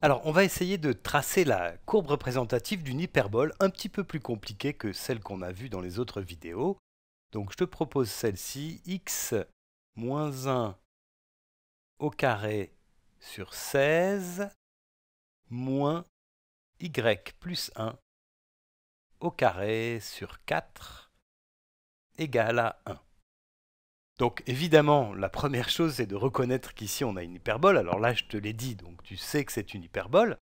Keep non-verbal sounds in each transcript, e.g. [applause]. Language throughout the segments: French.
Alors, on va essayer de tracer la courbe représentative d'une hyperbole un petit peu plus compliquée que celle qu'on a vue dans les autres vidéos. Donc, je te propose celle-ci, x moins 1 au carré sur 16 moins y plus 1 au carré sur 4 égale à 1. Donc évidemment, la première chose, c'est de reconnaître qu'ici on a une hyperbole. Alors là, je te l'ai dit, donc tu sais que c'est une hyperbole.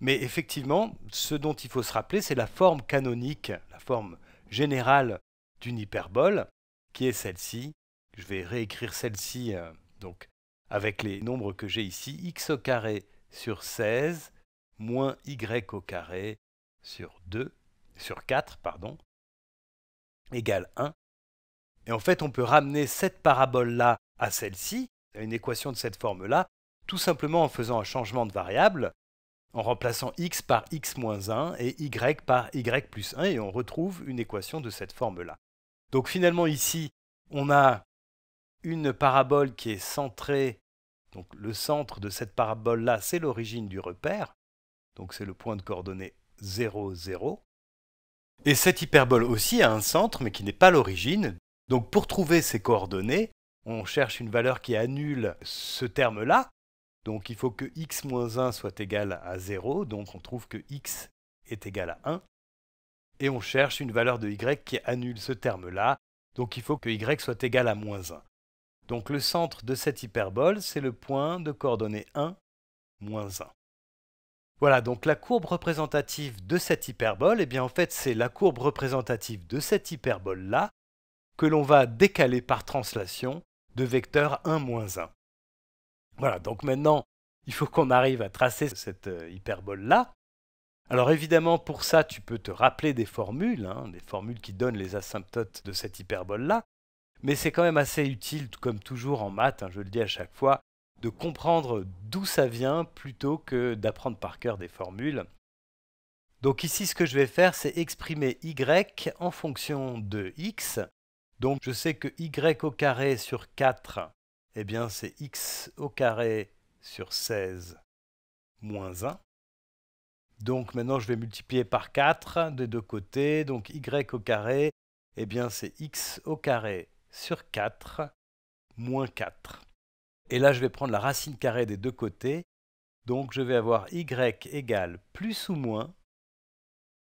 Mais effectivement, ce dont il faut se rappeler, c'est la forme canonique, la forme générale d'une hyperbole, qui est celle-ci. Je vais réécrire celle-ci euh, avec les nombres que j'ai ici, x au carré sur 16, moins y au carré sur 2, sur 4, pardon, égale 1. Et en fait, on peut ramener cette parabole-là à celle-ci, à une équation de cette forme-là, tout simplement en faisant un changement de variable, en remplaçant x par x 1 et y par y plus 1, et on retrouve une équation de cette forme-là. Donc finalement ici, on a une parabole qui est centrée, donc le centre de cette parabole-là, c'est l'origine du repère, donc c'est le point de coordonnée 0, 0. Et cette hyperbole aussi a un centre, mais qui n'est pas l'origine, donc pour trouver ces coordonnées, on cherche une valeur qui annule ce terme-là. Donc il faut que x-1 soit égal à 0, donc on trouve que x est égal à 1. Et on cherche une valeur de y qui annule ce terme-là, donc il faut que y soit égal à moins 1. Donc le centre de cette hyperbole, c'est le point de coordonnées 1, moins 1. Voilà, donc la courbe représentative de cette hyperbole, eh bien en fait c'est la courbe représentative de cette hyperbole-là, que l'on va décaler par translation de vecteur 1-1. Voilà, donc maintenant, il faut qu'on arrive à tracer cette euh, hyperbole-là. Alors évidemment, pour ça, tu peux te rappeler des formules, hein, des formules qui donnent les asymptotes de cette hyperbole-là, mais c'est quand même assez utile, comme toujours en maths, hein, je le dis à chaque fois, de comprendre d'où ça vient plutôt que d'apprendre par cœur des formules. Donc ici, ce que je vais faire, c'est exprimer y en fonction de x donc je sais que y au carré sur 4, eh bien c'est x au carré sur 16 moins 1. Donc maintenant je vais multiplier par 4 des deux côtés. Donc y au carré, eh bien c'est x au carré sur 4 moins 4. Et là je vais prendre la racine carrée des deux côtés. Donc je vais avoir y égale plus ou moins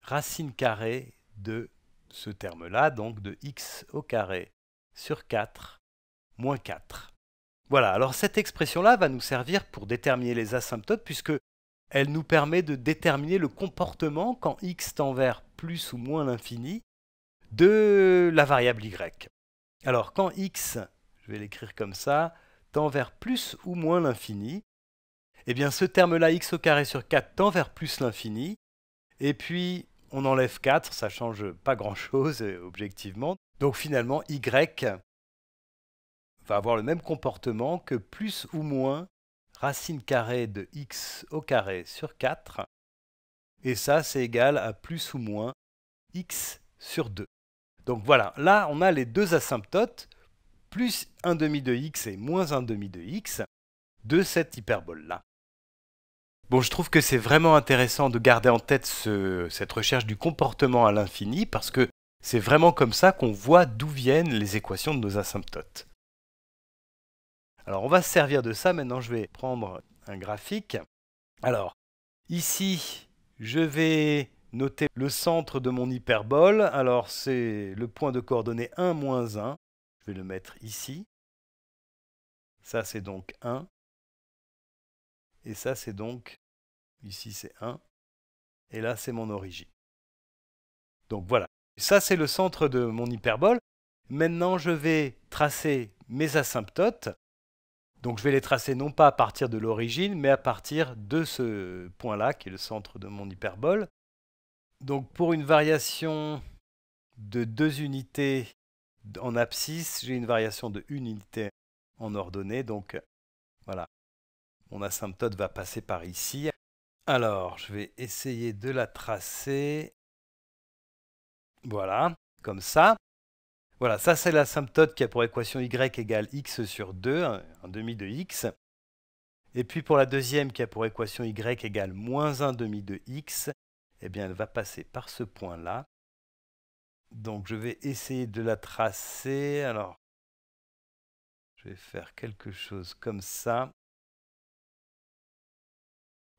racine carrée de ce terme-là, donc de x au carré sur 4 moins 4. Voilà, alors cette expression-là va nous servir pour déterminer les asymptotes puisque elle nous permet de déterminer le comportement quand x tend vers plus ou moins l'infini de la variable y. Alors quand x, je vais l'écrire comme ça, tend vers plus ou moins l'infini, eh bien ce terme-là, x au carré sur 4, tend vers plus l'infini, et puis on enlève 4, ça change pas grand-chose, euh, objectivement. Donc finalement, y va avoir le même comportement que plus ou moins racine carrée de x au carré sur 4. Et ça, c'est égal à plus ou moins x sur 2. Donc voilà, là, on a les deux asymptotes, plus 1 demi de x et moins 1 demi de x, de cette hyperbole-là. Bon, je trouve que c'est vraiment intéressant de garder en tête cette recherche du comportement à l'infini, parce que c'est vraiment comme ça qu'on voit d'où viennent les équations de nos asymptotes. Alors on va se servir de ça, maintenant je vais prendre un graphique. Alors, ici, je vais noter le centre de mon hyperbole. Alors c'est le point de coordonnées 1 1. Je vais le mettre ici. Ça c'est donc 1. Et ça c'est donc Ici, c'est 1. Et là, c'est mon origine. Donc voilà. Ça, c'est le centre de mon hyperbole. Maintenant, je vais tracer mes asymptotes. Donc je vais les tracer non pas à partir de l'origine, mais à partir de ce point-là, qui est le centre de mon hyperbole. Donc pour une variation de deux unités en abscisse, j'ai une variation de 1 unité en ordonnée. Donc voilà, mon asymptote va passer par ici. Alors, je vais essayer de la tracer. Voilà, comme ça. Voilà, ça c'est l'asymptote qui a pour équation y égale x sur 2, un demi de x. Et puis pour la deuxième qui a pour équation y égale moins 1 demi de x, eh bien elle va passer par ce point-là. Donc je vais essayer de la tracer. Alors, je vais faire quelque chose comme ça.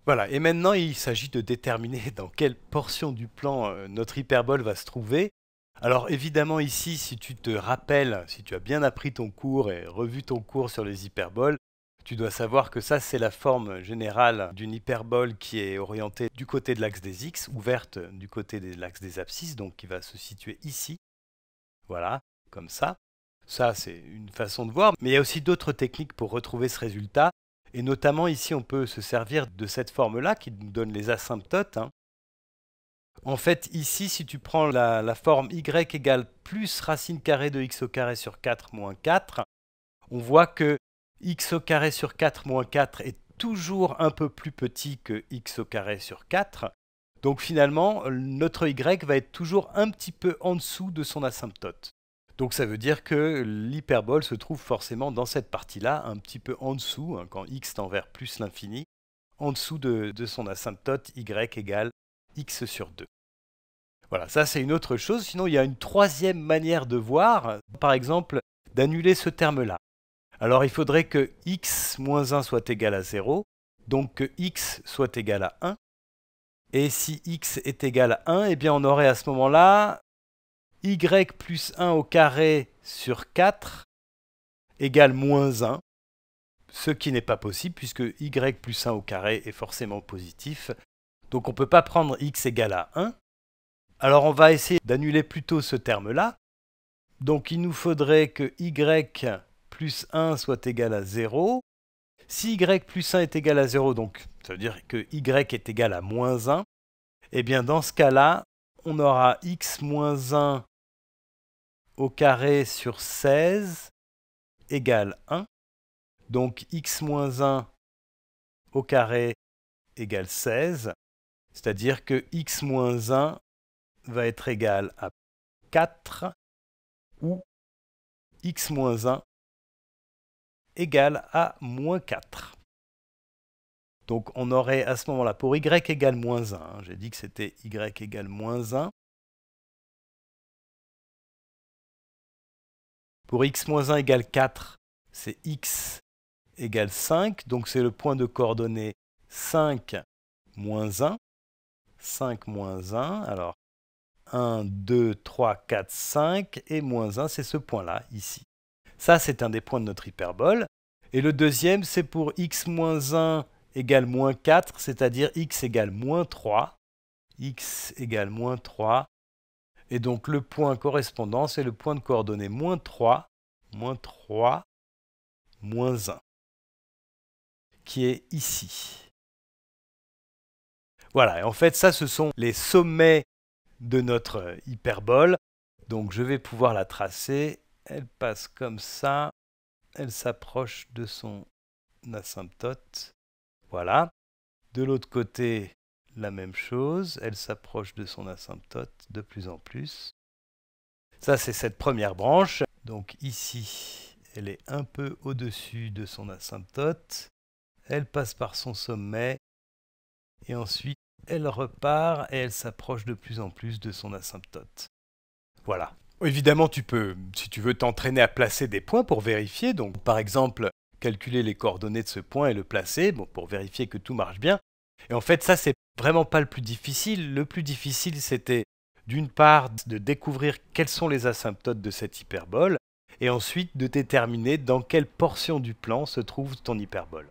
Voilà, et maintenant il s'agit de déterminer [laughs] dans quelle portion du plan euh, notre hyperbole va se trouver. Alors évidemment ici, si tu te rappelles, si tu as bien appris ton cours et revu ton cours sur les hyperboles, tu dois savoir que ça c'est la forme générale d'une hyperbole qui est orientée du côté de l'axe des x, ouverte du côté de l'axe des abscisses, donc qui va se situer ici. Voilà, comme ça. Ça c'est une façon de voir, mais il y a aussi d'autres techniques pour retrouver ce résultat. Et notamment ici, on peut se servir de cette forme-là qui nous donne les asymptotes. Hein. En fait, ici, si tu prends la, forme y égale plus racine carrée de x au carré sur 4 moins 4, on voit que x au carré sur 4 moins 4 est toujours un peu plus petit que x au carré sur 4. Donc finalement, notre y va être toujours un petit peu en dessous de son asymptote. Donc ça veut dire que l'hyperbole se trouve forcément dans cette partie-là, un petit peu en dessous, hein, quand x tend vers plus l'infini, en dessous de, son asymptote y égale x sur 2. Voilà, ça c'est une autre chose. Sinon, il y a une troisième manière de voir, par exemple, d'annuler ce terme-là. Alors il faudrait que x moins 1 soit égal à 0, donc que x soit égal à 1. Et si x est égal à 1, eh bien on aurait à ce moment-là y plus 1 au carré sur 4 égale moins 1, ce qui n'est pas possible puisque y plus 1 au carré est forcément positif. Donc on ne peut pas prendre x égale à 1. Alors on va essayer d'annuler plutôt ce terme-là. Donc il nous faudrait que y plus 1 soit égal à 0. Si y plus 1 est égal à 0, donc ça veut dire que y est égal à moins 1, et eh bien dans ce cas-là, on aura x moins 1 au carré sur 16 égale 1. Donc x moins 1 au carré égale 16, c'est-à-dire que x moins 1 va être égal à 4 ou x moins 1 égale à moins 4. Donc on aurait à ce moment-là, pour y égale moins 1, hein, j'ai dit que c'était y égale moins 1, Pour x-1 égale 4, c'est x égale 5, donc c'est le point de coordonnées 5 moins 1. 5 moins 1, alors 1, 2, 3, 4, 5, et moins 1, c'est ce point-là, ici. Ça, c'est un des points de notre hyperbole. Et le deuxième, c'est pour x moins 1 égale moins 4, c'est-à-dire x égale moins 3. x égale moins 3, et donc le point correspondant, c'est le point de coordonnée moins 3, moins 3, moins 1, qui est ici. Voilà, et en fait ça, ce sont les sommets de notre hyperbole. Donc je vais pouvoir la tracer. Elle passe comme ça. Elle s'approche de son asymptote. Voilà. De l'autre côté, la même chose, elle s'approche de son asymptote de plus en plus. Ça, c'est cette première branche. Donc ici, elle est un peu au-dessus de son asymptote. Elle passe par son sommet et ensuite, elle repart et elle s'approche de plus en plus de son asymptote. Voilà. Évidemment, tu peux, si tu veux, t'entraîner à placer des points pour vérifier. Donc, par exemple, calculer les coordonnées de ce point et le placer pour vérifier que tout marche bien. Et en fait, ça, c'est vraiment pas le plus difficile. Le plus difficile, c'était d'une part de découvrir quels sont les asymptotes de cette hyperbole, et ensuite de déterminer dans quelle portion du plan se trouve ton hyperbole.